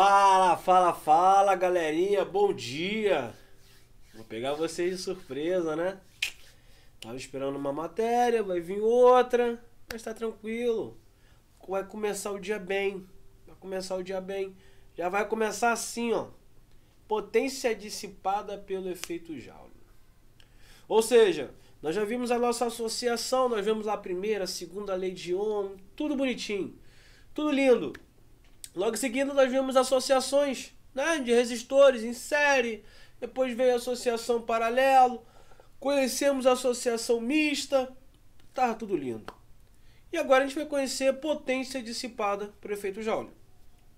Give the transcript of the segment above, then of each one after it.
Fala, fala, fala, galerinha, bom dia! Vou pegar vocês de surpresa, né? Tava esperando uma matéria, vai vir outra, mas tá tranquilo. Vai começar o dia bem. Vai começar o dia bem. Já vai começar assim, ó. Potência dissipada pelo efeito Joule. Ou seja, nós já vimos a nossa associação, nós vimos a primeira, a segunda lei de Ohm, tudo bonitinho, tudo lindo. Logo seguindo, nós vimos associações né, de resistores em série, depois veio a associação paralelo, conhecemos a associação mista, tá tudo lindo. E agora a gente vai conhecer potência dissipada por efeito Joule,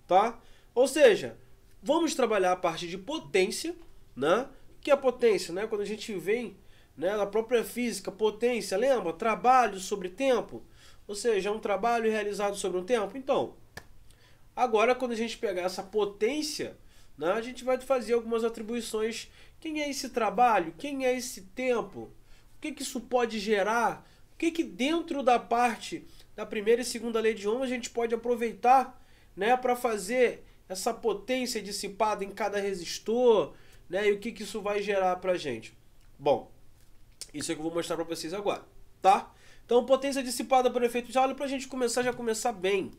tá? Ou seja, vamos trabalhar a parte de potência, né? Que é a potência, né? Quando a gente vem né, na própria física, potência, lembra? Trabalho sobre tempo, ou seja, é um trabalho realizado sobre um tempo. Então, Agora, quando a gente pegar essa potência, né, a gente vai fazer algumas atribuições. Quem é esse trabalho? Quem é esse tempo? O que, que isso pode gerar? O que, que dentro da parte da primeira e segunda lei de Ohm a gente pode aproveitar né, para fazer essa potência dissipada em cada resistor né, e o que, que isso vai gerar para a gente? Bom, isso é que eu vou mostrar para vocês agora, tá? Então, potência dissipada por efeito de Joule para a gente começar já começar bem.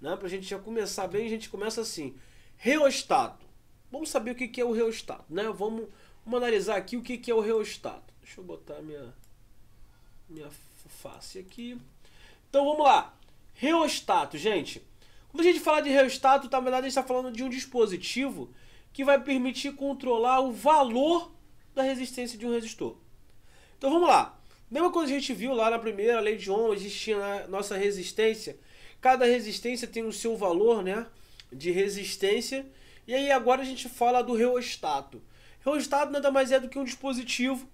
Né? Para a gente já começar bem, a gente começa assim. Reostato. Vamos saber o que, é o reostato. Né? Vamos, vamos analisar aqui o que, é o reostato. Deixa eu botar minha, minha face aqui. Então vamos lá. Reostato, gente. Quando a gente fala de reostato, tá, na verdade a gente está falando de um dispositivo que vai permitir controlar o valor da resistência de um resistor. Então vamos lá. Mesma coisa que a gente viu lá na primeira lei de Ohm, existia a né, nossa resistência Cada resistência tem o seu valor, né? De resistência. E aí agora a gente fala do reostato. Reostato nada mais é do que um dispositivo,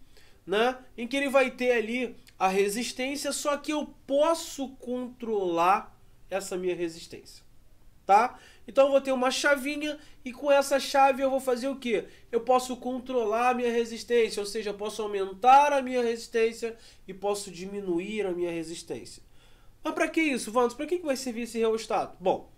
né? Em que ele vai ter ali a resistência, só que eu posso controlar essa minha resistência, tá? Então eu vou ter uma chavinha e com essa chave eu vou fazer o que? Eu posso controlar a minha resistência, ou seja, eu posso aumentar a minha resistência e posso diminuir a minha resistência. Mas para que isso, Vandos? Para que, vai servir esse reostato? Bom,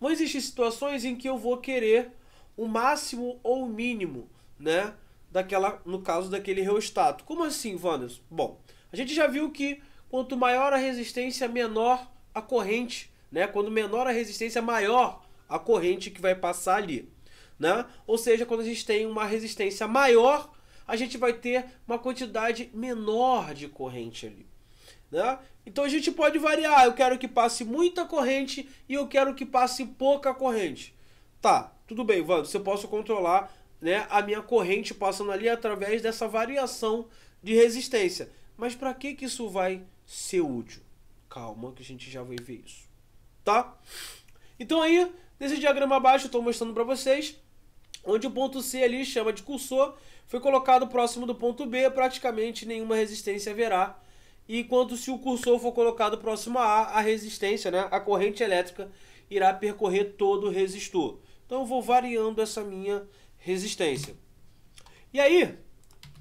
vão existir situações em que eu vou querer o máximo ou o mínimo, né? Daquela, no caso daquele reostato. Como assim, Vandos? Bom, a gente já viu que quanto maior a resistência, menor a corrente, né? Quando menor a resistência, maior a corrente que vai passar ali, né? Ou seja, quando a gente tem uma resistência maior, a gente vai ter uma quantidade menor de corrente ali, né? Então a gente pode variar. Eu quero que passe muita corrente e eu quero que passe pouca corrente. Tá, tudo bem, Wando. Você posso controlar né, a minha corrente passando ali através dessa variação de resistência. Mas para que, que isso vai ser útil? Calma que a gente já vai ver isso. Tá? Então aí, nesse diagrama abaixo, eu estou mostrando para vocês onde o ponto C ali chama de cursor, foi colocado próximo do ponto B, praticamente nenhuma resistência haverá enquanto se o cursor for colocado próximo a A, a resistência, né, a corrente elétrica, irá percorrer todo o resistor. Então eu vou variando essa minha resistência. E aí, o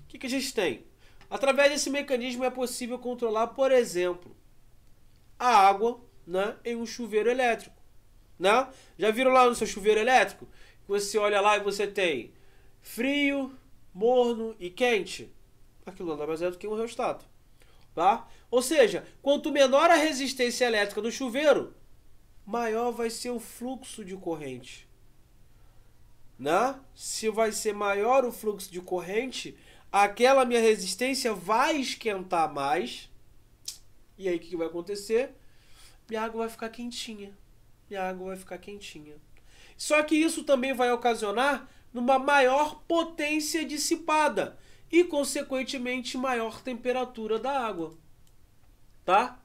que, que a gente tem? Através desse mecanismo é possível controlar, por exemplo, a água né, em um chuveiro elétrico. Né? Já viram lá no seu chuveiro elétrico? Você olha lá e você tem frio, morno e quente. Aquilo nada mais é do que um rheostato. Tá? Ou seja, quanto menor a resistência elétrica do chuveiro, maior vai ser o fluxo de corrente. Né? Se vai ser maior o fluxo de corrente, aquela minha resistência vai esquentar mais. E aí o que vai acontecer? Minha água vai ficar quentinha. Minha água vai ficar quentinha. Só que isso também vai ocasionar numa maior potência dissipada e, consequentemente, maior temperatura da água. Tá?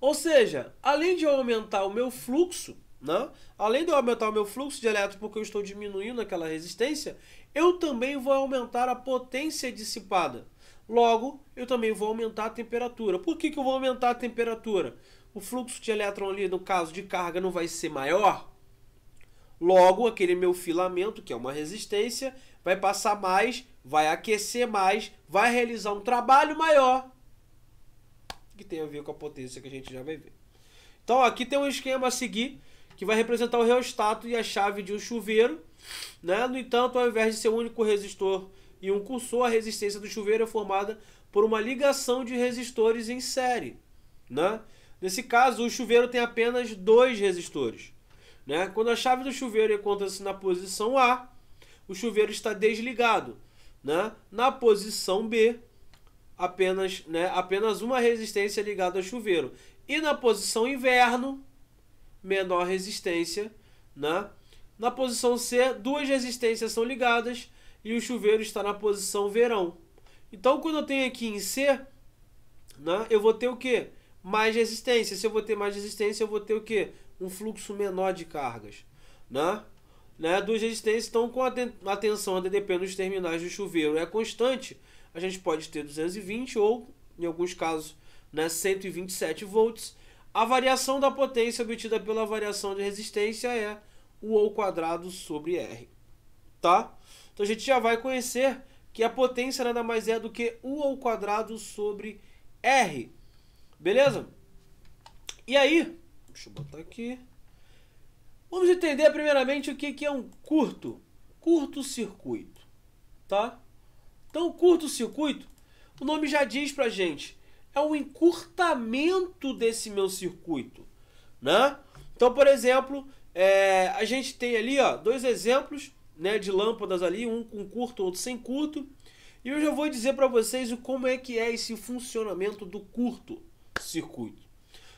Ou seja, além de eu aumentar o meu fluxo, né? além de eu aumentar o meu fluxo de elétrons porque eu estou diminuindo aquela resistência, eu também vou aumentar a potência dissipada. Logo, eu também vou aumentar a temperatura. Por que, que eu vou aumentar a temperatura? O fluxo de elétron ali, no caso de carga, não vai ser maior? Logo, aquele meu filamento, que é uma resistência, vai passar mais, vai aquecer mais, vai realizar um trabalho maior que tem a ver com a potência que a gente já vai ver. Então aqui tem um esquema a seguir que vai representar o reostato e a chave de um chuveiro. Né? No entanto, ao invés de ser um único resistor e um cursor, a resistência do chuveiro é formada por uma ligação de resistores em série. Né? Nesse caso, o chuveiro tem apenas dois resistores. Né? Quando a chave do chuveiro encontra-se na posição A, o chuveiro está desligado. Né? Na posição B, apenas, né, apenas uma resistência ligada ao chuveiro. E na posição inverno, menor resistência. Né? Na posição C, duas resistências são ligadas e o chuveiro está na posição verão. Então, quando eu tenho aqui em C, né, eu vou ter o que? Mais resistência. Se eu vou ter mais resistência, eu vou ter o que? Um fluxo menor de cargas. Né? né, dos resistentes estão com a tensão ADDP nos terminais do chuveiro é constante, a gente pode ter 220 ou, em alguns casos, né, 127 volts. A variação da potência obtida pela variação de resistência é o ou quadrado sobre R. Tá? Então a gente já vai conhecer que a potência nada mais é do que U ou quadrado sobre R. Beleza? E aí, deixa eu botar aqui. Vamos entender primeiramente o que, é um curto, curto-circuito, tá? Então, curto-circuito, o nome já diz pra gente, é um encurtamento desse meu circuito, né? Então, por exemplo, é, a gente tem ali, ó, dois exemplos, né, de lâmpadas ali, um com curto, outro sem curto, e eu já vou dizer para vocês o como é que é esse funcionamento do curto circuito.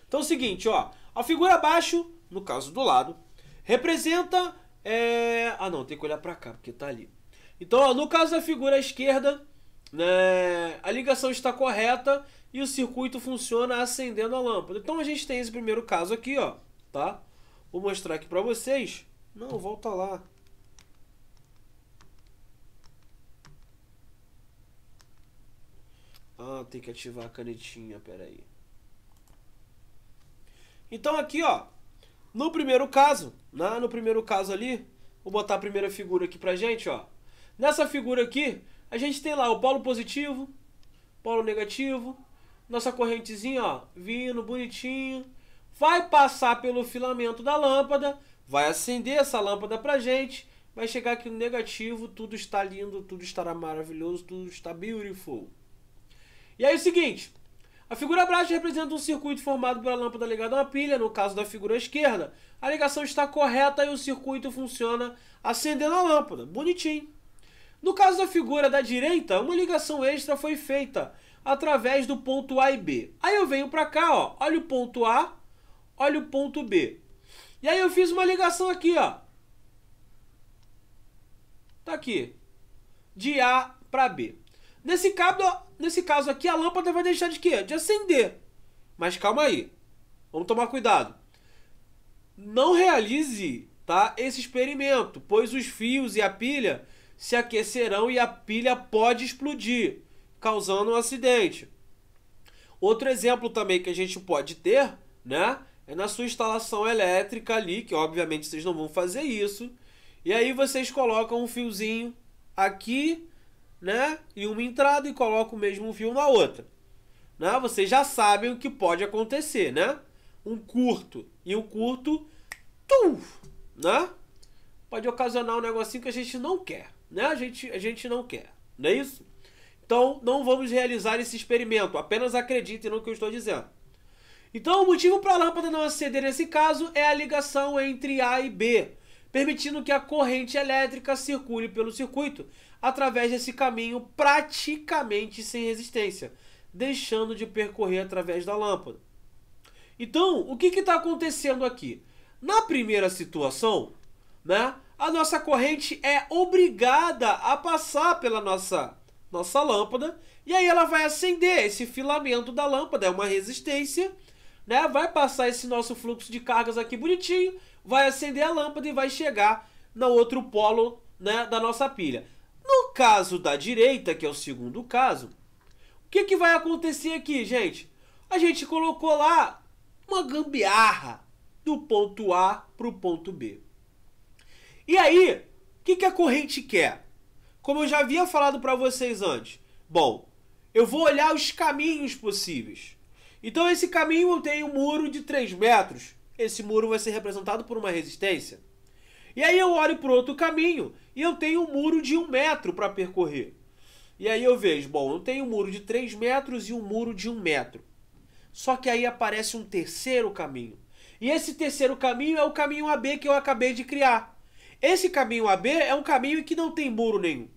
Então, é o seguinte, ó, a figura abaixo, no caso do lado, representa. É... Ah, não, tem que olhar para cá, porque tá ali. Então, ó, no caso da figura à esquerda, né, a ligação está correta e o circuito funciona acendendo a lâmpada. Então, a gente tem esse primeiro caso aqui, ó, tá? Vou mostrar aqui para vocês. Não, volta lá. Ah, tem que ativar a canetinha, peraí. Então aqui, ó, no primeiro caso, né? no primeiro caso ali, vou botar a primeira figura aqui pra gente, ó. Nessa figura aqui, a gente tem lá o polo positivo, polo negativo, nossa correntezinha, ó, vindo bonitinho, vai passar pelo filamento da lâmpada, vai acender essa lâmpada pra gente, vai chegar aqui no negativo, tudo está lindo, tudo estará maravilhoso, tudo está beautiful. E aí é o seguinte, a figura braço representa um circuito formado pela lâmpada ligada a uma pilha, no caso da figura esquerda. A ligação está correta e o circuito funciona acendendo a lâmpada. Bonitinho. No caso da figura da direita, uma ligação extra foi feita através do ponto A e B. Aí eu venho para cá, ó, olha o ponto A, olha o ponto B. E aí eu fiz uma ligação aqui, ó. Tá aqui. De A para B. Nesse cabo, nesse caso aqui, a lâmpada vai deixar de quê? De acender. Mas calma aí. Vamos tomar cuidado. Não realize tá, esse experimento, pois os fios e a pilha se aquecerão e a pilha pode explodir, causando um acidente. Outro exemplo também que a gente pode ter, né? É na sua instalação elétrica ali, que obviamente vocês não vão fazer isso. E aí vocês colocam um fiozinho aqui né, em uma entrada e coloca o mesmo fio na outra. Né? Vocês já sabem o que pode acontecer, né? Um curto e um curto, tum, né? Pode ocasionar um negocinho que a gente não quer, né? A gente, a gente não quer, não é isso? Então, não vamos realizar esse experimento. Apenas acreditem no que eu estou dizendo. Então, o motivo para a lâmpada não aceder nesse caso é a ligação entre A e B permitindo que a corrente elétrica circule pelo circuito através desse caminho praticamente sem resistência, deixando de percorrer através da lâmpada. Então, o que está acontecendo aqui? Na primeira situação, né, a nossa corrente é obrigada a passar pela nossa, nossa lâmpada e aí ela vai acender esse filamento da lâmpada, é uma resistência, né? Vai passar esse nosso fluxo de cargas aqui bonitinho vai acender a lâmpada e vai chegar no outro polo né, da nossa pilha. No caso da direita, que é o segundo caso, o que, que vai acontecer aqui, gente? A gente colocou lá uma gambiarra do ponto A para o ponto B. E aí, o que, que a corrente quer? Como eu já havia falado para vocês antes, bom, eu vou olhar os caminhos possíveis. Então, esse caminho eu tenho um muro de 3 metros. Esse muro vai ser representado por uma resistência. E aí eu olho para outro caminho e eu tenho um muro de um metro para percorrer. E aí eu vejo, bom, eu tenho um muro de 3 metros e um muro de um metro. Só que aí aparece um terceiro caminho. E esse terceiro caminho é o caminho AB que eu acabei de criar. Esse caminho AB é um caminho que não tem muro nenhum.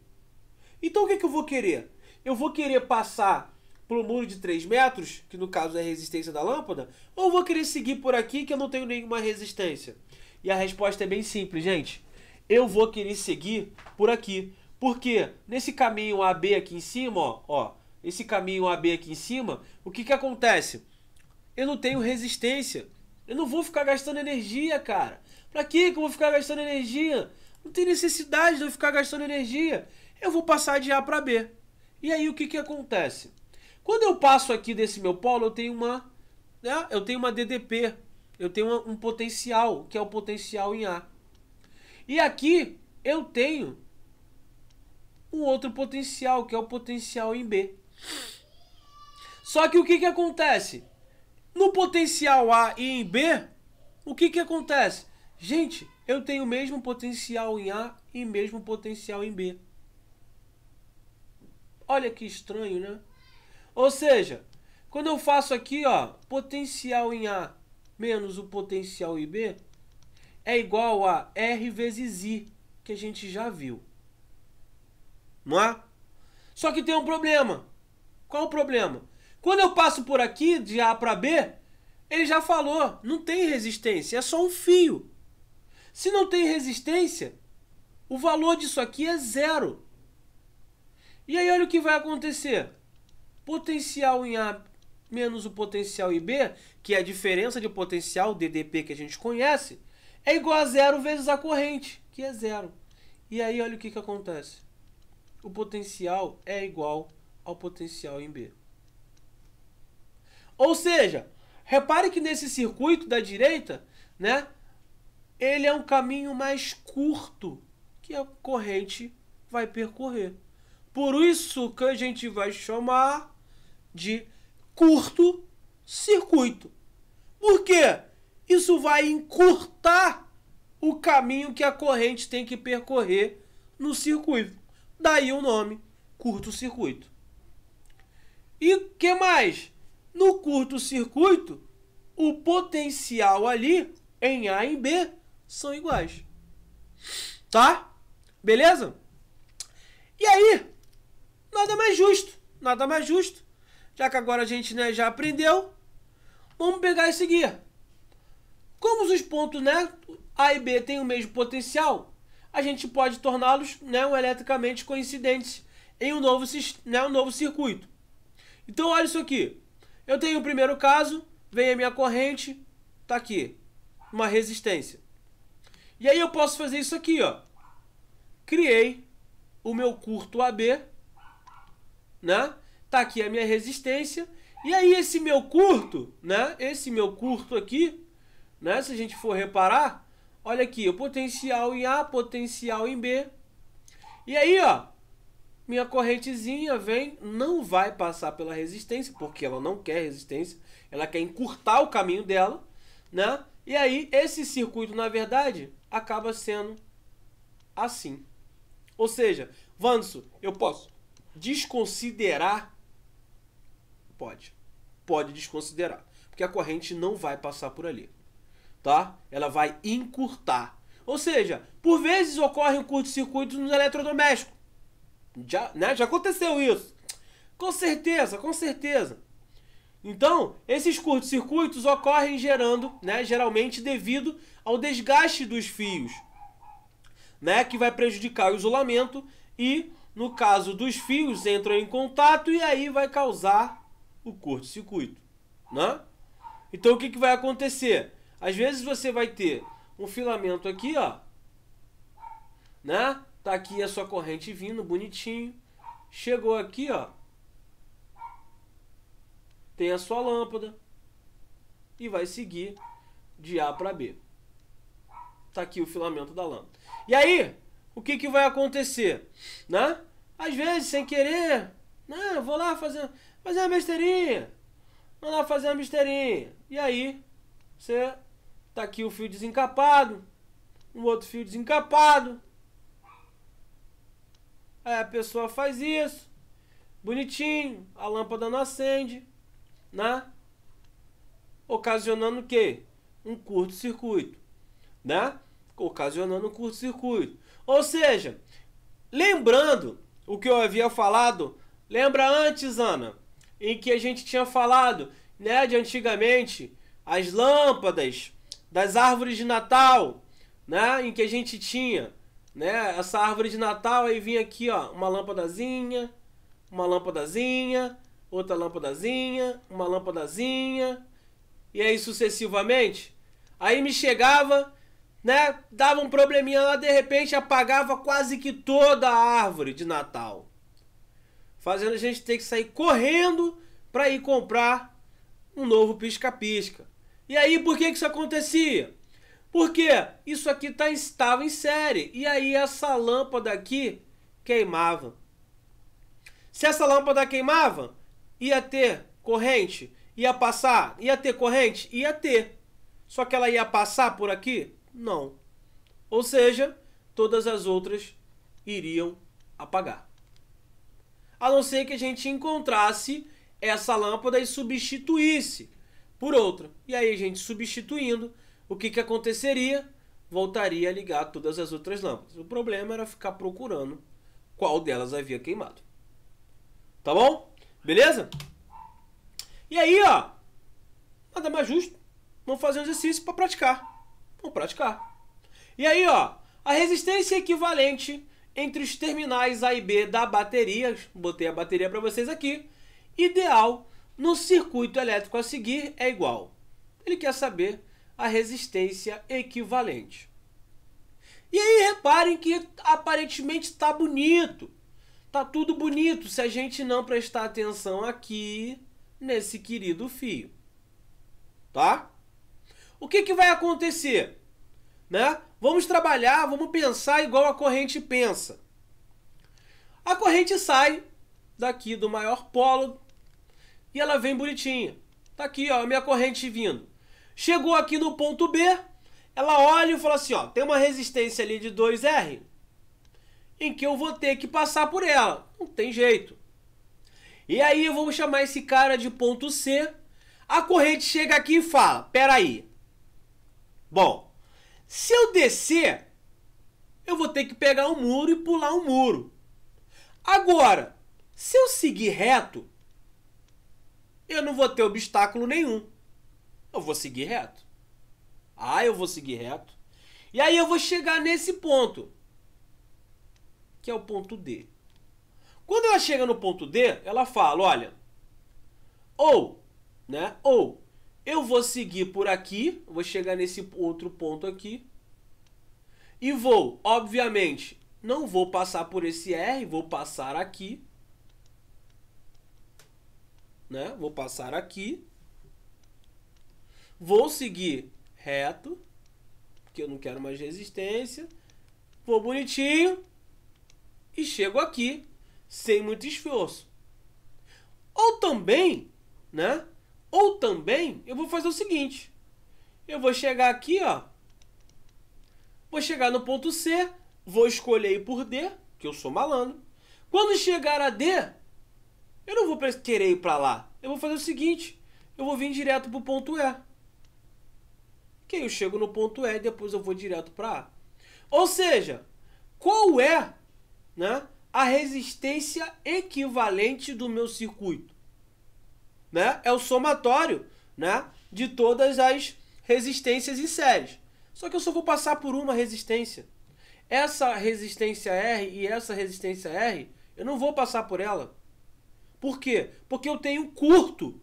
Então o que, é que eu vou querer? Eu vou querer passar por um muro de 3 metros, que no caso é a resistência da lâmpada, ou vou querer seguir por aqui que eu não tenho nenhuma resistência? E a resposta é bem simples, gente. Eu vou querer seguir por aqui. Porque nesse caminho AB aqui em cima, ó, ó, esse caminho AB aqui em cima, o que que acontece? Eu não tenho resistência. Eu não vou ficar gastando energia, cara. Pra que que eu vou ficar gastando energia? Não tem necessidade de eu ficar gastando energia. Eu vou passar de A para B. E aí o que que acontece? Quando eu passo aqui desse meu polo, eu tenho uma, né, eu tenho uma DDP, eu tenho uma, um potencial, que é o potencial em A. E aqui eu tenho um outro potencial, que é o potencial em B. Só que o que, que acontece? No potencial A e em B, o que, que acontece? Gente, eu tenho o mesmo potencial em A e mesmo potencial em B. Olha que estranho, né? Ou seja, quando eu faço aqui, ó, potencial em A menos o potencial em B é igual a R vezes I, que a gente já viu. Não é? Só que tem um problema. Qual o problema? Quando eu passo por aqui, de A para B, ele já falou, não tem resistência, é só um fio. Se não tem resistência, o valor disso aqui é zero. E aí olha o que vai acontecer. Potencial em A menos o potencial em B, que é a diferença de potencial DDP que a gente conhece, é igual a zero vezes a corrente, que é zero. E aí olha o que, que acontece. O potencial é igual ao potencial em B. Ou seja, repare que nesse circuito da direita, né, ele é um caminho mais curto que a corrente vai percorrer. Por isso que a gente vai chamar de curto circuito. Por quê? Isso vai encurtar o caminho que a corrente tem que percorrer no circuito. Daí o nome curto-circuito. E que mais? No curto-circuito, o potencial ali em A e em B são iguais. Tá? Beleza? E aí, nada mais justo, nada mais justo já que agora a gente né, já aprendeu, vamos pegar e seguir. Como os pontos né, A e B têm o mesmo potencial, a gente pode torná-los né, eletricamente coincidentes em um novo, né, um novo circuito. Então, olha isso aqui. Eu tenho o primeiro caso, vem a minha corrente, tá aqui, uma resistência. E aí eu posso fazer isso aqui, ó. Criei o meu curto AB, né? Tá aqui a minha resistência. E aí esse meu curto, né? Esse meu curto aqui, né? Se a gente for reparar, olha aqui, o potencial em A, potencial em B. E aí, ó, minha correntezinha vem, não vai passar pela resistência, porque ela não quer resistência, ela quer encurtar o caminho dela, né? E aí, esse circuito, na verdade, acaba sendo assim. Ou seja, Vanso, eu posso desconsiderar Pode. Pode desconsiderar. Porque a corrente não vai passar por ali. Tá? Ela vai encurtar. Ou seja, por vezes ocorrem curto-circuitos nos eletrodomésticos. Já, né? Já aconteceu isso. Com certeza, com certeza. Então, esses curtos-circuitos ocorrem gerando, né, geralmente devido ao desgaste dos fios, né, que vai prejudicar o isolamento e, no caso dos fios, entram em contato e aí vai causar o curto-circuito. Né? Então o que, que vai acontecer? Às vezes você vai ter um filamento aqui, ó. Né? Tá aqui a sua corrente vindo, bonitinho. Chegou aqui, ó. Tem a sua lâmpada. E vai seguir de A para B. Tá aqui o filamento da lâmpada. E aí, o que, que vai acontecer? Né? Às vezes, sem querer, não, eu vou lá fazer, fazer uma besteirinha. Vou lá fazer uma besteirinha. E aí, você tá aqui o fio desencapado, um outro fio desencapado. Aí a pessoa faz isso, bonitinho, a lâmpada não acende, né? Ocasionando o quê? Um curto-circuito, né? Ocasionando um curto-circuito. Ou seja, lembrando o que eu havia falado Lembra antes, Ana, em que a gente tinha falado, né, de antigamente, as lâmpadas das árvores de Natal, né, em que a gente tinha, né, essa árvore de Natal aí vinha aqui, ó, uma lâmpadazinha, uma lâmpadazinha, outra lâmpadazinha, uma lâmpadazinha, e aí sucessivamente. Aí me chegava, né? Dava um probleminha lá, de repente apagava quase que toda a árvore de Natal fazendo a gente ter que sair correndo para ir comprar um novo pisca-pisca. E aí, por que, que isso acontecia? Porque isso aqui tá, estava em série. E aí, essa lâmpada aqui queimava. Se essa lâmpada queimava, ia ter corrente? Ia passar? Ia ter corrente? Ia ter. Só que ela ia passar por aqui? Não. Ou seja, todas as outras iriam apagar a não ser que a gente encontrasse essa lâmpada e substituísse por outra. E aí a gente substituindo, o que, que aconteceria? Voltaria a ligar todas as outras lâmpadas. O problema era ficar procurando qual delas havia queimado. Tá bom? Beleza? E aí, ó, nada mais justo, vamos fazer um exercício para praticar. Vamos praticar. E aí, ó, a resistência equivalente entre os terminais A e B da bateria, botei a bateria para vocês aqui, ideal no circuito elétrico a seguir é igual. Ele quer saber a resistência equivalente. E aí reparem que aparentemente está bonito. está tudo bonito se a gente não prestar atenção aqui nesse querido fio. Tá? O que, que vai acontecer? né? Vamos trabalhar, vamos pensar igual a corrente pensa. A corrente sai daqui do maior polo e ela vem bonitinha. Tá aqui, ó, a minha corrente vindo. Chegou aqui no ponto B, ela olha e fala assim, ó, tem uma resistência ali de 2R em que eu vou ter que passar por ela. Não tem jeito. E aí eu vou chamar esse cara de ponto C. A corrente chega aqui e fala: "Pera aí. Bom, se eu descer, eu vou ter que pegar um muro e pular um muro. Agora, se eu seguir reto, eu não vou ter obstáculo nenhum. Eu vou seguir reto. Ah, eu vou seguir reto. E aí eu vou chegar nesse ponto, que é o ponto D. Quando ela chega no ponto D, ela fala, olha, ou, né, ou eu vou seguir por aqui, vou chegar nesse outro ponto aqui. E vou, obviamente, não vou passar por esse R, vou passar aqui. Né? Vou passar aqui. Vou seguir reto, porque eu não quero mais resistência. Vou bonitinho e chego aqui sem muito esforço. Ou também, né? Ou também, eu vou fazer o seguinte. Eu vou chegar aqui, ó. Vou chegar no ponto C, vou escolher por D, que eu sou malandro. Quando chegar a D, eu não vou querer ir para lá. Eu vou fazer o seguinte, eu vou vir direto pro ponto E. Que aí eu chego no ponto E e depois eu vou direto para A. Ou seja, qual é, né, a resistência equivalente do meu circuito? né? É o somatório, né? De todas as resistências em séries. Só que eu só vou passar por uma resistência. Essa resistência R e essa resistência R, eu não vou passar por ela. Por quê? Porque eu tenho um curto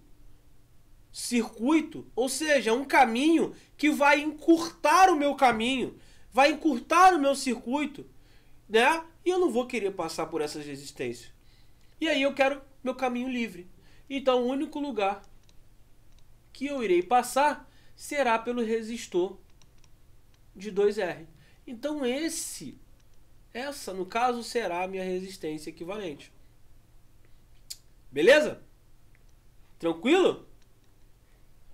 circuito, ou seja, um caminho que vai encurtar o meu caminho, vai encurtar o meu circuito, né? E eu não vou querer passar por essas resistências. E aí eu quero meu caminho livre. Então, o único lugar que eu irei passar será pelo resistor de 2R. Então, esse, essa, no caso, será a minha resistência equivalente. Beleza? Tranquilo?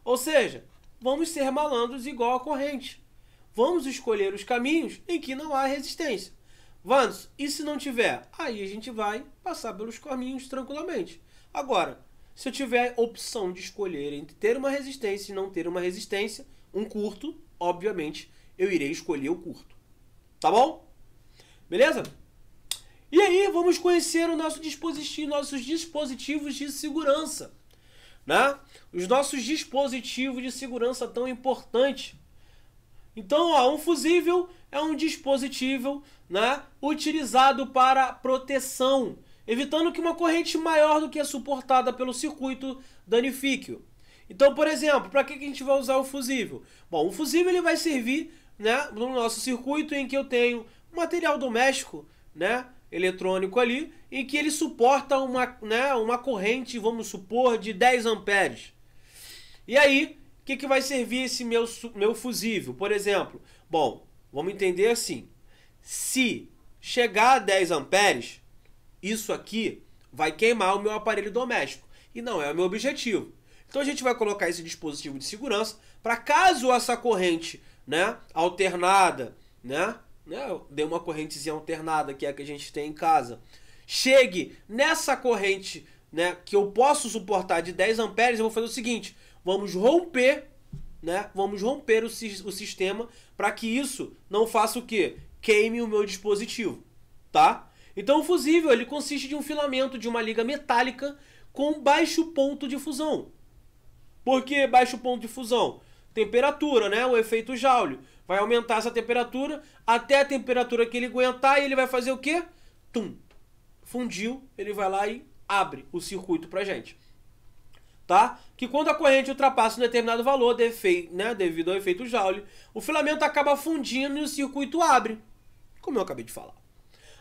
Ou seja, vamos ser malandros igual a corrente. Vamos escolher os caminhos em que não há resistência. Vamos, e se não tiver? Aí a gente vai passar pelos caminhos tranquilamente. Agora, se eu tiver a opção de escolher entre ter uma resistência e não ter uma resistência, um curto, obviamente, eu irei escolher o curto. Tá bom? Beleza? E aí, vamos conhecer o nosso dispositivo, nossos dispositivos de segurança. Né? Os nossos dispositivos de segurança tão importantes. Então, ó, um fusível é um dispositivo né, utilizado para proteção evitando que uma corrente maior do que a é suportada pelo circuito danifique-o. Então, por exemplo, para que a gente vai usar o fusível? Bom, o fusível ele vai servir né, no nosso circuito em que eu tenho material doméstico, né, eletrônico ali, em que ele suporta uma, né, uma corrente, vamos supor, de 10 amperes. E aí, o que, que vai servir esse meu, meu fusível? Por exemplo, bom, vamos entender assim, se chegar a 10 amperes, isso aqui vai queimar o meu aparelho doméstico. E não é o meu objetivo. Então a gente vai colocar esse dispositivo de segurança para caso essa corrente né, alternada, né, né, eu uma correntezinha alternada que é a que a gente tem em casa, chegue nessa corrente né, que eu posso suportar de 10 amperes, eu vou fazer o seguinte, vamos romper, né, vamos romper o, o sistema para que isso não faça o que? Queime o meu dispositivo, tá? Então o fusível ele consiste de um filamento de uma liga metálica com baixo ponto de fusão. Por que baixo ponto de fusão? Temperatura, né? O efeito Joule. Vai aumentar essa temperatura até a temperatura que ele aguentar e ele vai fazer o quê? Tum. Fundiu, ele vai lá e abre o circuito pra gente. Tá? Que quando a corrente ultrapassa um determinado valor, né? devido ao efeito Joule, o filamento acaba fundindo e o circuito abre. Como eu acabei de falar.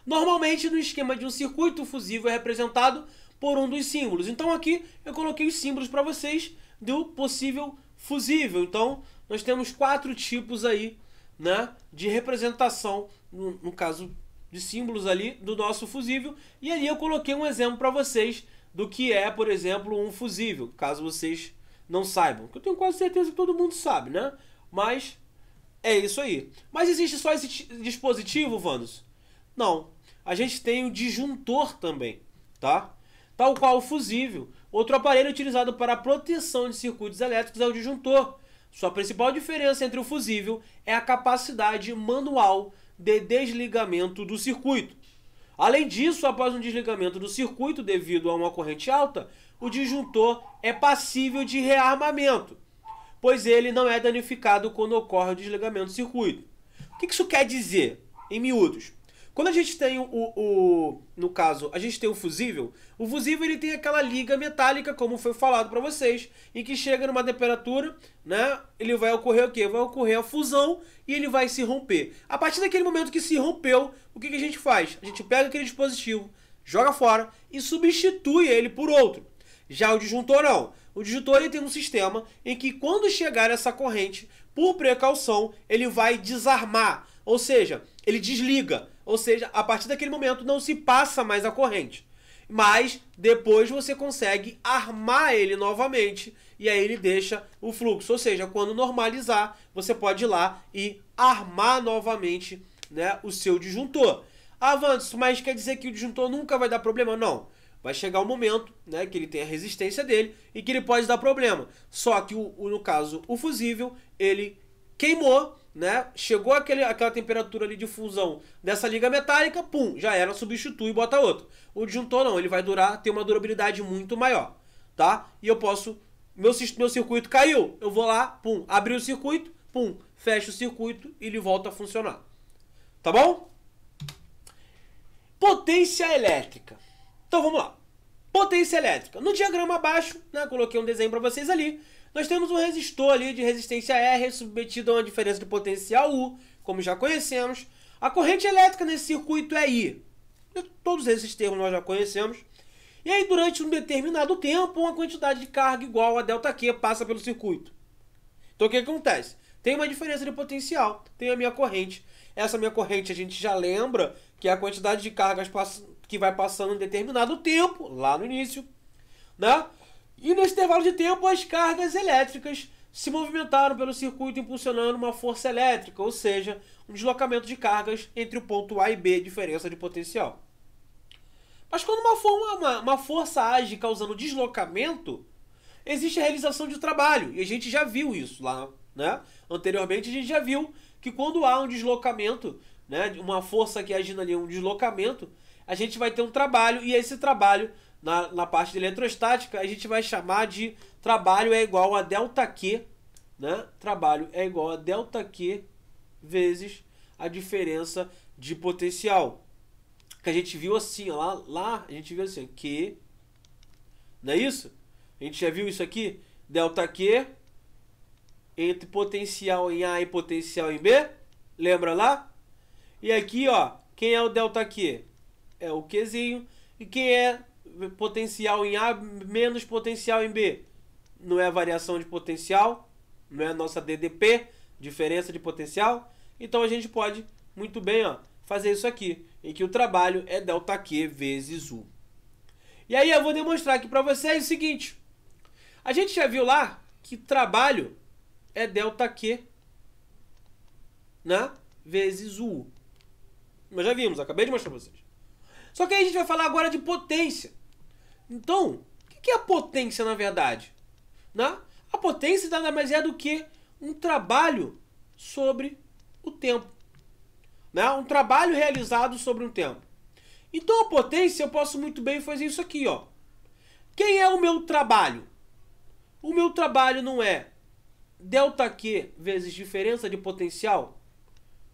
Normalmente, no esquema de um circuito, o fusível é representado por um dos símbolos. Então, aqui eu coloquei os símbolos para vocês do possível fusível. Então, nós temos quatro tipos aí né, de representação, no, no caso de símbolos ali, do nosso fusível. E ali eu coloquei um exemplo para vocês do que é, por exemplo, um fusível, caso vocês não saibam. Que eu tenho quase certeza que todo mundo sabe, né? Mas é isso aí. Mas existe só esse dispositivo, Vandos? Não a gente tem o disjuntor também, tá? Tal qual o fusível. Outro aparelho utilizado para a proteção de circuitos elétricos é o disjuntor. Sua principal diferença entre o fusível é a capacidade manual de desligamento do circuito. Além disso, após um desligamento do circuito devido a uma corrente alta, o disjuntor é passível de rearmamento, pois ele não é danificado quando ocorre o desligamento do circuito. O que isso quer dizer, em miúdos? Quando a gente tem o, o, No caso, a gente tem o fusível, o fusível ele tem aquela liga metálica, como foi falado para vocês, em que chega numa temperatura, né? Ele vai ocorrer o quê? Vai ocorrer a fusão e ele vai se romper. A partir daquele momento que se rompeu, o que, que a gente faz? A gente pega aquele dispositivo, joga fora e substitui ele por outro. Já o disjuntor não. O disjuntor ele tem um sistema em que quando chegar essa corrente, por precaução, ele vai desarmar, ou seja, ele desliga ou seja, a partir daquele momento não se passa mais a corrente. Mas depois você consegue armar ele novamente e aí ele deixa o fluxo. Ou seja, quando normalizar, você pode ir lá e armar novamente né, o seu disjuntor. Avanço, mas quer dizer que o disjuntor nunca vai dar problema? Não. Vai chegar o um momento né, que ele tem a resistência dele e que ele pode dar problema. Só que, o, o no caso, o fusível, ele queimou né? Chegou aquele, aquela temperatura ali de fusão dessa liga metálica, pum, já era, substitui e bota outro. O disjuntor não, ele vai durar, tem uma durabilidade muito maior, tá? E eu posso, meu, meu circuito caiu, eu vou lá, pum, abri o circuito, pum, fecho o circuito e ele volta a funcionar. Tá bom? Potência elétrica. Então vamos lá. Potência elétrica. No diagrama abaixo, né, coloquei um desenho para vocês ali nós temos um resistor ali de resistência R submetido a uma diferença de potencial U, como já conhecemos. A corrente elétrica nesse circuito é I. Todos esses termos nós já conhecemos. E aí, durante um determinado tempo, uma quantidade de carga igual a ΔQ passa pelo circuito. Então, o que acontece? Tem uma diferença de potencial, tem a minha corrente. Essa minha corrente a gente já lembra que é a quantidade de cargas que vai passando em determinado tempo, lá no início, né? E nesse intervalo de tempo, as cargas elétricas se movimentaram pelo circuito impulsionando uma força elétrica, ou seja, um deslocamento de cargas entre o ponto A e B, diferença de potencial. Mas quando uma, forma, uma, uma força age causando deslocamento, existe a realização de trabalho, e a gente já viu isso lá, né? Anteriormente a gente já viu que quando há um deslocamento, né, uma força que agindo ali um deslocamento, a gente vai ter um trabalho e esse trabalho na, na parte de eletrostática, a gente vai chamar de trabalho é igual a delta Q, né? Trabalho é igual a delta Q vezes a diferença de potencial. Que a gente viu assim, lá, lá a gente viu assim, Q, não é isso? A gente já viu isso aqui? Delta Q entre potencial em A e potencial em B, lembra lá? E aqui, ó, quem é o delta Q? É o Qzinho. E quem é potencial em A menos potencial em B. Não é a variação de potencial, não é a nossa DDP, diferença de potencial. Então a gente pode muito bem ó, fazer isso aqui, em que o trabalho é ΔQ vezes U. E aí eu vou demonstrar aqui para vocês o seguinte. A gente já viu lá que trabalho é ΔQ né, vezes U. Nós já vimos, acabei de mostrar para vocês. Só que aí a gente vai falar agora de potência. Então, o que é a potência na verdade? Né? A potência nada mais é do que um trabalho sobre o tempo. Né? Um trabalho realizado sobre um tempo. Então a potência eu posso muito bem fazer isso aqui, ó. Quem é o meu trabalho? O meu trabalho não é delta Q vezes diferença de potencial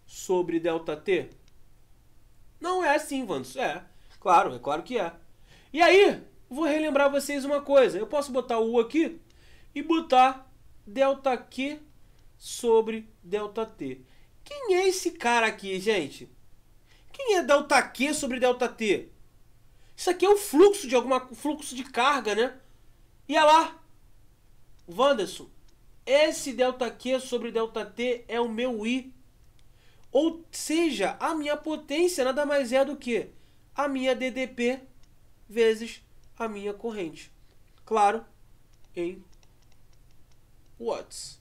sobre delta T? Não é assim, Vandos. É, claro, é claro que é. E aí, vou relembrar vocês uma coisa. Eu posso botar U aqui e botar delta Q sobre delta T. Quem é esse cara aqui, gente? Quem é delta Q sobre delta T? Isso aqui é um fluxo de alguma fluxo de carga, né? E olha lá. Wanderson, esse delta Q sobre delta T é o meu I. Ou seja, a minha potência nada mais é do que a minha DDP vezes a minha corrente. Claro, em watts.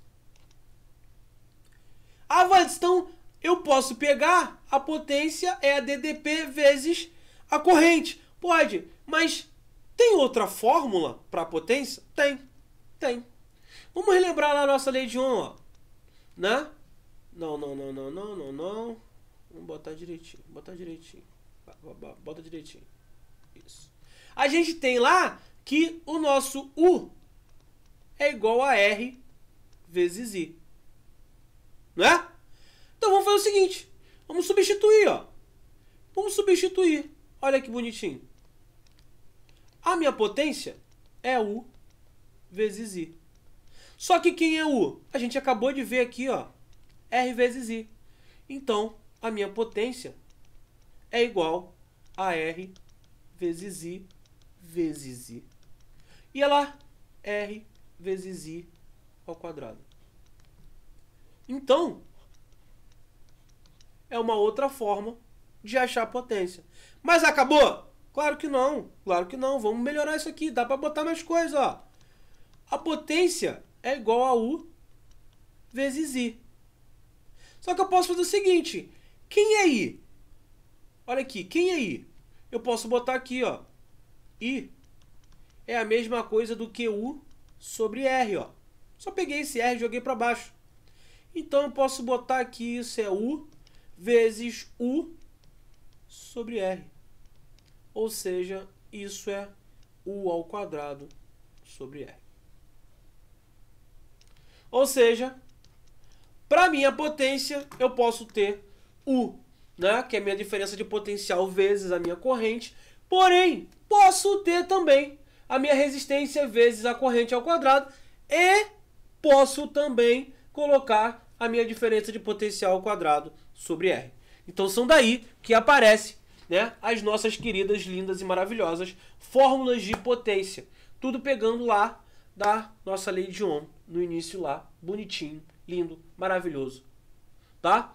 Ah, mas então eu posso pegar a potência é a DDP vezes a corrente. Pode, mas tem outra fórmula para a potência? Tem, tem. Vamos relembrar lá a nossa lei de Ohm, ó. Né? Não, não, não, não, não, não, não. Vamos botar direitinho, botar direitinho. Bota direitinho a gente tem lá que o nosso U é igual a R vezes I. Não é? Então vamos fazer o seguinte. Vamos substituir, ó. Vamos substituir. Olha que bonitinho. A minha potência é U vezes I. Só que quem é U? A gente acabou de ver aqui, ó. R vezes I. Então, a minha potência é igual a R vezes I vezes i. E ela lá, r vezes i ao quadrado. Então, é uma outra forma de achar potência. Mas acabou? Claro que não, claro que não. Vamos melhorar isso aqui, dá para botar mais coisas, ó. A potência é igual a U vezes I. Só que eu posso fazer o seguinte, quem é I? Olha aqui, quem é I? Eu posso botar aqui, ó, I é a mesma coisa do que U sobre R. Ó. Só peguei esse R e joguei para baixo. Então eu posso botar aqui isso é U vezes U sobre R. Ou seja, isso é U ao quadrado sobre R. Ou seja, para minha potência, eu posso ter U, né? que é a minha diferença de potencial vezes a minha corrente. Porém, posso ter também a minha resistência vezes a corrente ao quadrado e posso também colocar a minha diferença de potencial ao quadrado sobre R. Então são daí que aparece, né, as nossas queridas lindas e maravilhosas fórmulas de potência, tudo pegando lá da nossa lei de Ohm no início lá, bonitinho, lindo, maravilhoso, tá?